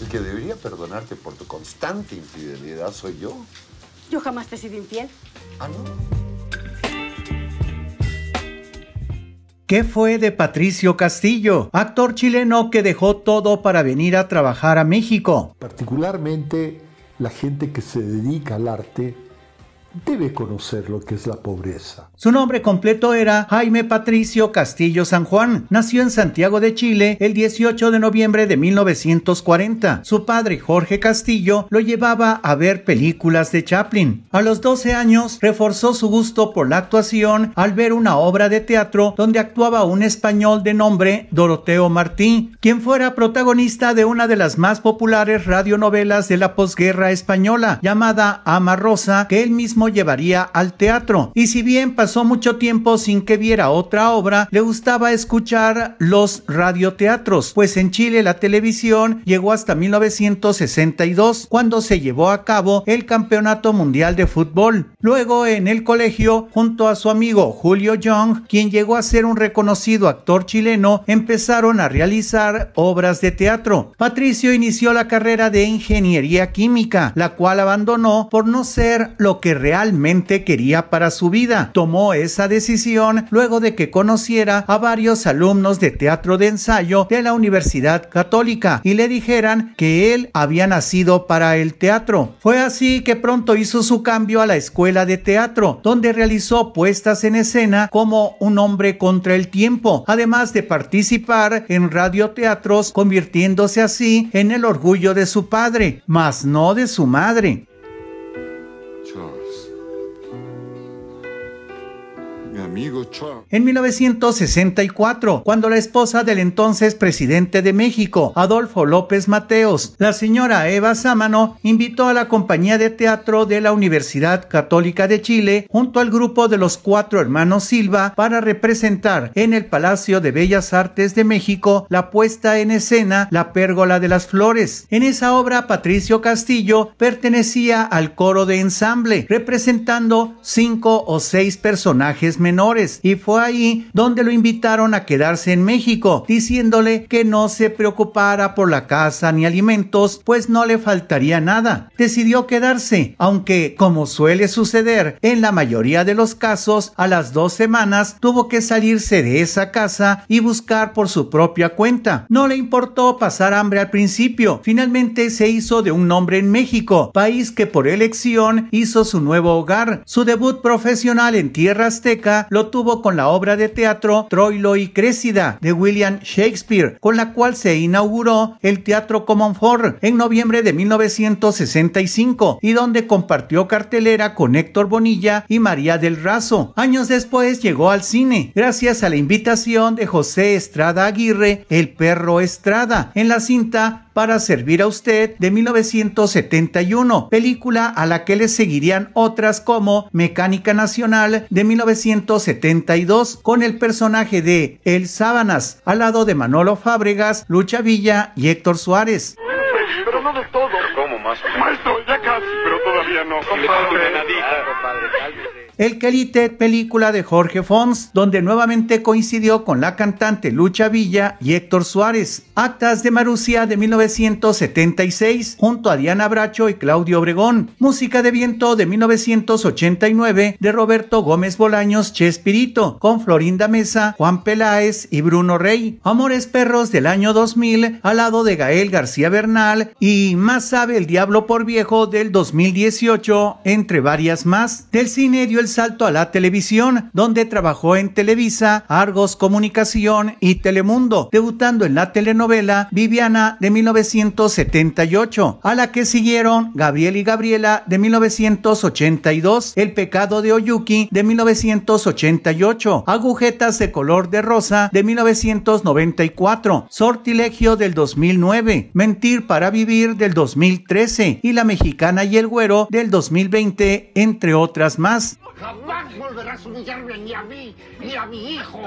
El que debería perdonarte por tu constante infidelidad soy yo. Yo jamás te he sido infiel. Ah, no. ¿Qué fue de Patricio Castillo, actor chileno que dejó todo para venir a trabajar a México? Particularmente la gente que se dedica al arte debe conocer lo que es la pobreza. Su nombre completo era Jaime Patricio Castillo San Juan. Nació en Santiago de Chile el 18 de noviembre de 1940. Su padre Jorge Castillo lo llevaba a ver películas de Chaplin. A los 12 años reforzó su gusto por la actuación al ver una obra de teatro donde actuaba un español de nombre Doroteo Martín quien fuera protagonista de una de las más populares radionovelas de la posguerra española llamada Ama Rosa, que él mismo llevaría al teatro. Y si bien pasó mucho tiempo sin que viera otra obra, le gustaba escuchar los radioteatros, pues en Chile la televisión llegó hasta 1962, cuando se llevó a cabo el Campeonato Mundial de Fútbol. Luego en el colegio, junto a su amigo Julio Young, quien llegó a ser un reconocido actor chileno, empezaron a realizar obras de teatro. Patricio inició la carrera de ingeniería química, la cual abandonó por no ser lo que realmente realmente quería para su vida. Tomó esa decisión luego de que conociera a varios alumnos de teatro de ensayo de la Universidad Católica y le dijeran que él había nacido para el teatro. Fue así que pronto hizo su cambio a la escuela de teatro, donde realizó puestas en escena como un hombre contra el tiempo, además de participar en radioteatros, convirtiéndose así en el orgullo de su padre, mas no de su madre. En 1964, cuando la esposa del entonces presidente de México, Adolfo López Mateos, la señora Eva Sámano, invitó a la compañía de teatro de la Universidad Católica de Chile junto al grupo de los cuatro hermanos Silva para representar en el Palacio de Bellas Artes de México la puesta en escena La Pérgola de las Flores. En esa obra, Patricio Castillo pertenecía al coro de ensamble, representando cinco o seis personajes menores y fue ahí donde lo invitaron a quedarse en México, diciéndole que no se preocupara por la casa ni alimentos, pues no le faltaría nada. Decidió quedarse, aunque, como suele suceder en la mayoría de los casos, a las dos semanas tuvo que salirse de esa casa y buscar por su propia cuenta. No le importó pasar hambre al principio, finalmente se hizo de un nombre en México, país que por elección hizo su nuevo hogar. Su debut profesional en tierra azteca lo tuvo con la obra de teatro Troilo y Crécida de William Shakespeare, con la cual se inauguró el Teatro Comonfort en noviembre de 1965 y donde compartió cartelera con Héctor Bonilla y María del Razo. Años después llegó al cine, gracias a la invitación de José Estrada Aguirre, el perro Estrada, en la cinta para servir a usted de 1971, película a la que le seguirían otras como Mecánica Nacional de 1972 con el personaje de El Sábanas al lado de Manolo Fábregas, Lucha Villa y Héctor Suárez. Pero más? Ah, el Kelitet, película de Jorge Fons, donde nuevamente coincidió con la cantante Lucha Villa y Héctor Suárez. Actas de Marusia de 1976, junto a Diana Bracho y Claudio Obregón. Música de viento de 1989 de Roberto Gómez Bolaños Chespirito, con Florinda Mesa, Juan Peláez y Bruno Rey. Amores Perros del año 2000, al lado de Gael García Bernal y Más sabe el diablo por viejo del 2018 entre varias más, del cine dio el salto a la televisión, donde trabajó en Televisa, Argos Comunicación y Telemundo, debutando en la telenovela Viviana de 1978, a la que siguieron Gabriel y Gabriela de 1982, El pecado de Oyuki de 1988, Agujetas de color de rosa de 1994, Sortilegio del 2009, Mentir para vivir del 2013 y La mexicana y el güero del 2020, entre otras más. Jamás volverás a humillarme ni a mí, ni a mi hijo,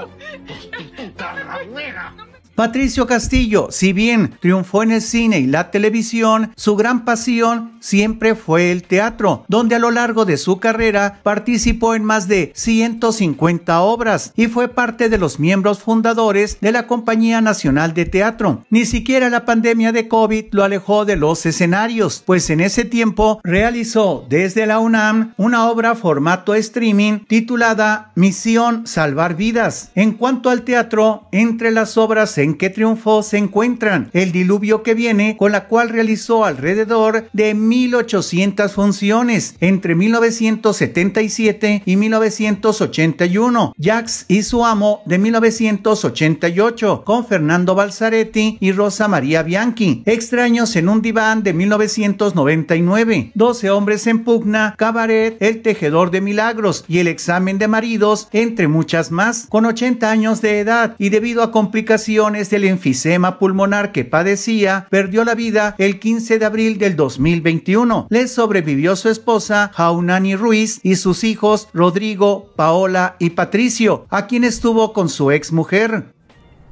prostituta ramera. Patricio Castillo, si bien triunfó en el cine y la televisión, su gran pasión siempre fue el teatro, donde a lo largo de su carrera participó en más de 150 obras y fue parte de los miembros fundadores de la Compañía Nacional de Teatro. Ni siquiera la pandemia de COVID lo alejó de los escenarios, pues en ese tiempo realizó desde la UNAM una obra formato streaming titulada Misión Salvar Vidas. En cuanto al teatro, entre las obras se en qué triunfo se encuentran el diluvio que viene, con la cual realizó alrededor de 1800 funciones entre 1977 y 1981, Jax y su amo de 1988, con Fernando Balzaretti y Rosa María Bianchi, Extraños en un diván de 1999, 12 hombres en pugna, Cabaret, El tejedor de milagros y El examen de maridos, entre muchas más, con 80 años de edad y debido a complicaciones del enfisema pulmonar que padecía, perdió la vida el 15 de abril del 2021. Le sobrevivió su esposa Jaunani Ruiz y sus hijos Rodrigo, Paola y Patricio, a quien estuvo con su ex mujer.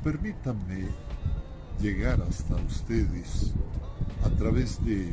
Permítanme llegar hasta ustedes a través de